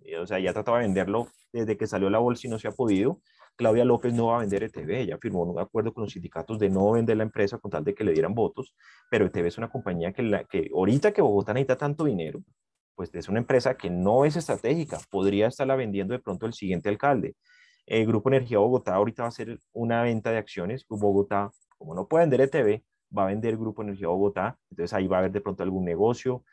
Speaker 3: eh, o sea, ya trataba de venderlo desde que salió la bolsa y no se ha podido, Claudia López no va a vender ETV, ella firmó un acuerdo con los sindicatos de no vender la empresa con tal de que le dieran votos, pero ETV es una compañía que, la, que ahorita que Bogotá necesita tanto dinero, pues es una empresa que no es estratégica, podría estarla vendiendo de pronto el siguiente alcalde, el Grupo Energía Bogotá ahorita va a hacer una venta de acciones. Bogotá, como no puede vender ETV, va a vender Grupo Energía Bogotá. Entonces ahí va a haber de pronto algún negocio.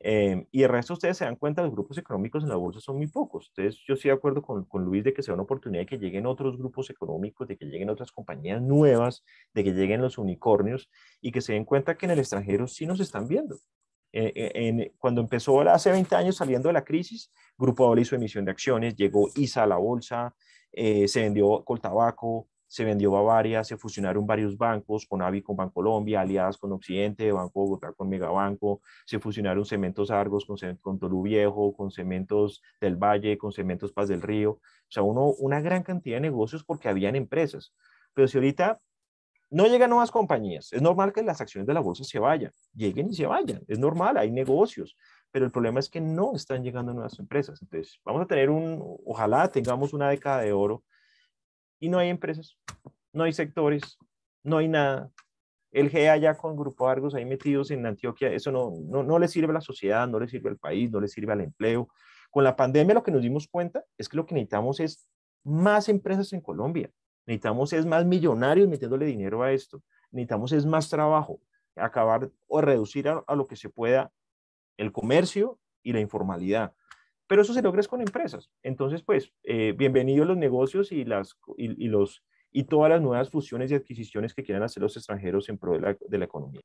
Speaker 3: Eh, y el resto ustedes se dan cuenta, los grupos económicos en la bolsa son muy pocos. Entonces yo estoy de acuerdo con, con Luis de que sea una oportunidad de que lleguen otros grupos económicos, de que lleguen otras compañías nuevas, de que lleguen los unicornios y que se den cuenta que en el extranjero sí nos están viendo. Eh, eh, cuando empezó hace 20 años saliendo de la crisis, Grupo Aval hizo emisión de acciones, llegó ISA a la bolsa, eh, se vendió Coltabaco, se vendió Bavaria, se fusionaron varios bancos, con AVI con Bancolombia, aliadas con Occidente, Banco Bogotá con Megabanco, se fusionaron Cementos Argos con, con Viejo, con Cementos del Valle, con Cementos Paz del Río, o sea, uno, una gran cantidad de negocios porque habían empresas. Pero si ahorita no llegan nuevas compañías, es normal que las acciones de la bolsa se vayan, lleguen y se vayan, es normal, hay negocios, pero el problema es que no están llegando nuevas empresas. Entonces, vamos a tener un, ojalá tengamos una década de oro y no hay empresas, no hay sectores, no hay nada. El G.A. ya con Grupo Argos ahí metidos en Antioquia, eso no, no, le sirve a la sociedad, no le sirve al país, no le sirve al empleo. Con la pandemia lo que nos dimos cuenta es que lo que necesitamos es más empresas en Colombia, necesitamos es más millonarios metiéndole dinero a esto, necesitamos es más trabajo, acabar o reducir a lo que se pueda el comercio y la informalidad. Pero eso se logra con empresas. Entonces, pues, eh, bienvenidos los negocios y, las, y, los, y todas las nuevas fusiones y adquisiciones que quieran hacer los extranjeros en pro de la, economía.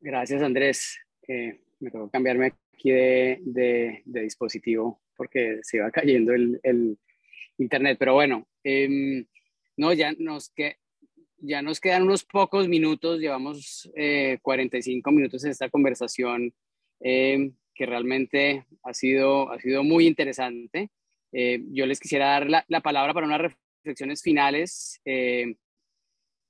Speaker 1: Gracias, Andrés. Eh, me me que cambiarme aquí de, dispositivo porque se va cayendo el, Internet. Pero bueno, em, no, ya nos que, ya nos quedan unos pocos minutos, llevamos 45 eh, minutos en esta conversación eh, que realmente ha sido, ha sido muy interesante. Eh, yo les quisiera dar la, la, palabra para unas reflexiones finales,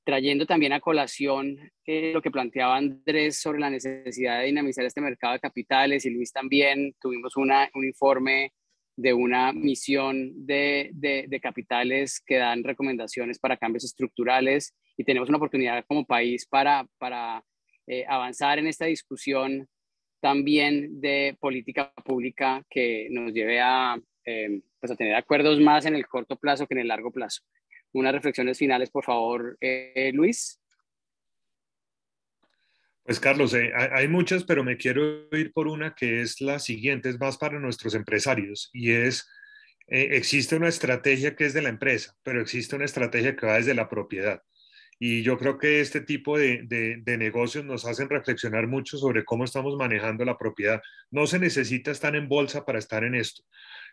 Speaker 1: trayendo también a colación lo que planteaba Andrés sobre la necesidad de dinamizar este mercado de capitales y Luis también. Tuvimos una, un informe de una misión de, de, de, capitales que dan recomendaciones para cambios estructurales y tenemos una oportunidad como país para, eh, avanzar en esta discusión también de política pública que nos lleve a, em, pues, a tener acuerdos más en el corto plazo que en el largo plazo. Unas reflexiones finales, por favor, eh, Luis.
Speaker 2: Pues Carlos, eh, hay muchas, pero me quiero ir por una que es la siguiente, es más para nuestros empresarios y es, existe una estrategia que es de la empresa, pero existe una estrategia que va desde la propiedad. Y yo creo que este tipo de, negocios nos hacen reflexionar mucho sobre cómo estamos manejando la propiedad. No se necesita estar en bolsa para estar en esto.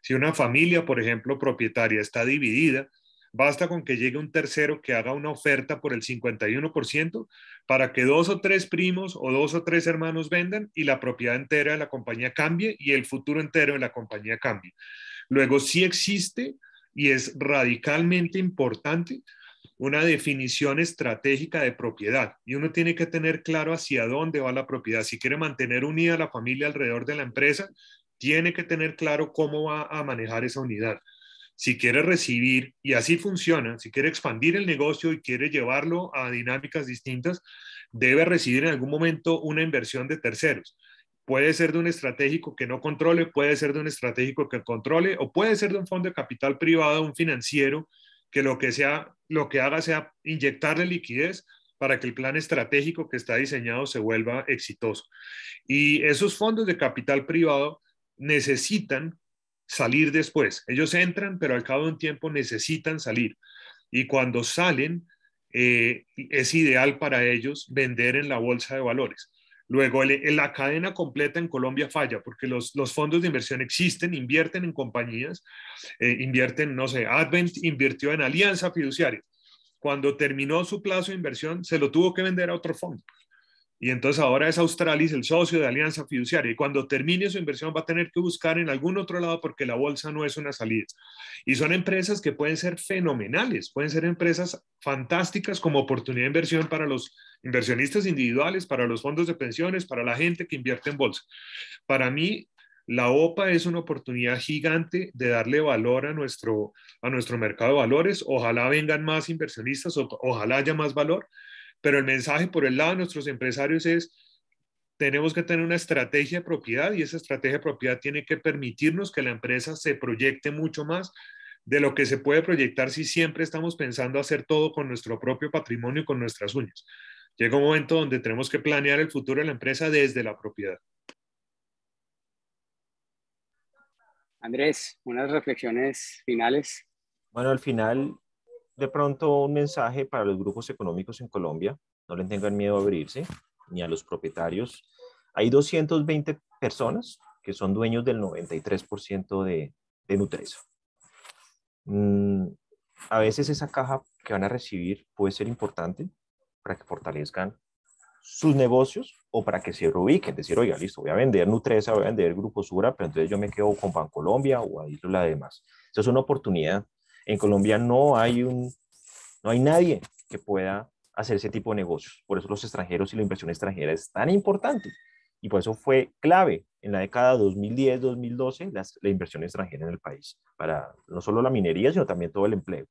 Speaker 2: Si una familia, por ejemplo, propietaria está dividida, basta con que llegue un tercero que haga una oferta por el 51% para que dos o tres primos o dos o tres hermanos vendan y la propiedad entera de la compañía cambie y el futuro entero de la compañía cambie. Luego sí existe y es radicalmente importante una definición estratégica de propiedad y uno tiene que tener claro hacia dónde va la propiedad. Si quiere mantener unida la familia alrededor de la empresa, tiene que tener claro cómo va a manejar esa unidad. Si quiere recibir, y así funciona, si quiere expandir el negocio y quiere llevarlo a dinámicas distintas, debe recibir en algún momento una inversión de terceros. Puede ser de un estratégico que no controle, puede ser de un estratégico que controle, o puede ser de un fondo de capital privado, un financiero que lo que, lo que haga sea inyectarle liquidez para que el plan estratégico que está diseñado se vuelva exitoso. Y esos fondos de capital privado necesitan salir después. Ellos entran, pero al cabo de un tiempo necesitan salir. Y cuando salen, eh, es ideal para ellos vender en la bolsa de valores. Luego, la cadena completa en Colombia falla porque los, fondos de inversión existen, invierten en compañías, eh, invierten, no sé, Advent invirtió en Alianza Fiduciaria. Cuando terminó su plazo de inversión, se lo tuvo que vender a otro fondo. Y entonces ahora es Australis el socio de Alianza Fiduciaria. Y cuando termine su inversión va a tener que buscar en algún otro lado porque la bolsa no es una salida. Y son empresas que pueden ser fenomenales, pueden ser empresas fantásticas como oportunidad de inversión para los inversionistas individuales, para los fondos de pensiones, para la gente que invierte en bolsa. Para mí, la OPA es una oportunidad gigante de darle valor a nuestro, a nuestro mercado de valores. Ojalá vengan más inversionistas, ojalá haya más valor, pero el mensaje por el lado de nuestros empresarios es, tenemos que tener una estrategia de propiedad y esa estrategia de propiedad tiene que permitirnos que la empresa se proyecte mucho más de lo que se puede proyectar si siempre estamos pensando hacer todo con nuestro propio patrimonio y con nuestras uñas. Llega un momento donde tenemos que planear el futuro de la empresa desde la propiedad.
Speaker 1: Andrés, unas reflexiones finales.
Speaker 2: Bueno, al final
Speaker 3: de pronto un mensaje para los grupos económicos en Colombia. No le tengan miedo a abrirse, ni a los propietarios. Hay 220 personas que son dueños del 93% de, de Nutresa. Mm, a veces esa caja que van a recibir puede ser importante para que fortalezcan sus negocios o para que se reubiquen, decir, oiga, listo, voy a vender Nutresa, voy a vender Grupo Sura, pero entonces yo me quedo con Bancolombia o ahí lo demás. Esa es una oportunidad en Colombia no hay, un, no hay nadie que pueda hacer ese tipo de negocios. Por eso los extranjeros y la inversión extranjera es tan importante. Y por eso fue clave en la década 2010-2012 la, inversión extranjera en el país, para no solo la minería, sino también todo el empleo.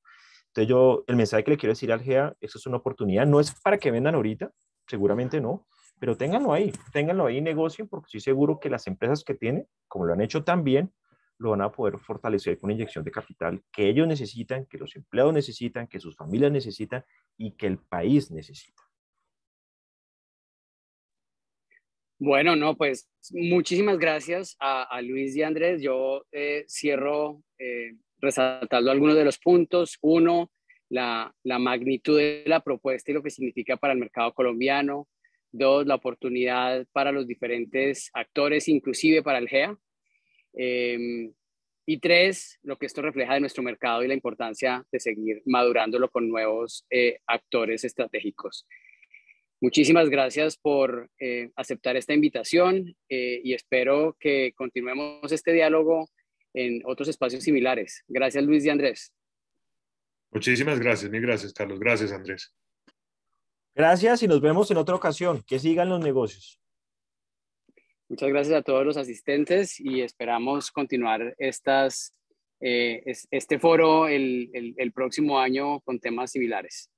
Speaker 3: Entonces yo, el mensaje que le quiero decir al GEA, esta es una oportunidad, no es para que vendan ahorita, seguramente no, pero ténganlo ahí, ténganlo ahí y negocien, porque estoy seguro que las empresas que tienen, como lo han hecho también, lo van a poder fortalecer con una inyección de capital que ellos necesitan, que los empleados necesitan, que sus familias necesitan y que el país necesita.
Speaker 1: Bueno, no, pues muchísimas gracias a, Luis y Andrés. Yo eh, cierro eh, resaltando algunos de los puntos. Uno, la, la, magnitud de la propuesta y lo que significa para el mercado colombiano. Dos, la oportunidad para los diferentes actores, inclusive para el GEA, Em, y tres, lo que esto refleja de nuestro mercado y la importancia de seguir madurándolo con nuevos eh, actores estratégicos. Muchísimas gracias por eh, aceptar esta invitación eh, y espero que continuemos este diálogo en otros espacios similares. Gracias Luis y Andrés.
Speaker 2: Muchísimas gracias, mil gracias Carlos. Gracias Andrés.
Speaker 1: Gracias y nos vemos en
Speaker 2: otra ocasión. Que sigan los negocios.
Speaker 1: Muchas gracias a todos los asistentes y esperamos continuar estas, eh, este foro el próximo año con temas similares.